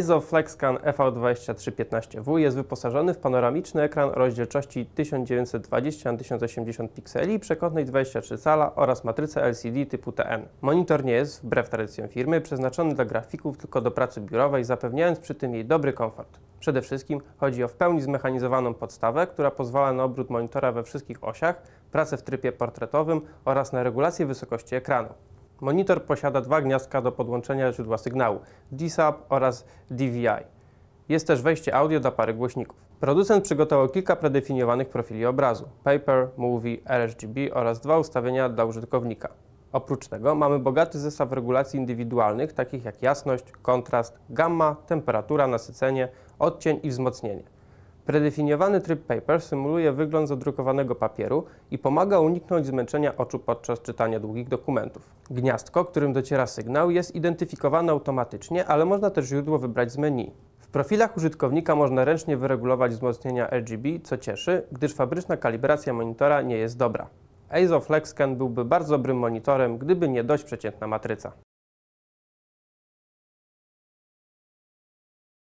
FlexScan EV2315W jest wyposażony w panoramiczny ekran o rozdzielczości 1920x1080 pikseli, przekątnej 23 cala oraz matrycę LCD typu TN. Monitor nie jest, wbrew tradycjom firmy, przeznaczony dla grafików tylko do pracy biurowej, zapewniając przy tym jej dobry komfort. Przede wszystkim chodzi o w pełni zmechanizowaną podstawę, która pozwala na obrót monitora we wszystkich osiach, pracę w trybie portretowym oraz na regulację wysokości ekranu. Monitor posiada dwa gniazdka do podłączenia źródła sygnału DSAP oraz DVI. Jest też wejście audio dla pary głośników. Producent przygotował kilka predefiniowanych profili obrazu Paper, Movie, RGB oraz dwa ustawienia dla użytkownika. Oprócz tego mamy bogaty zestaw regulacji indywidualnych, takich jak jasność, kontrast, gamma, temperatura, nasycenie, odcień i wzmocnienie. Predefiniowany tryb paper symuluje wygląd zadrukowanego papieru i pomaga uniknąć zmęczenia oczu podczas czytania długich dokumentów. Gniazdko, którym dociera sygnał, jest identyfikowane automatycznie, ale można też źródło wybrać z menu. W profilach użytkownika można ręcznie wyregulować wzmocnienia RGB, co cieszy, gdyż fabryczna kalibracja monitora nie jest dobra. Azoflex Scan byłby bardzo dobrym monitorem, gdyby nie dość przeciętna matryca.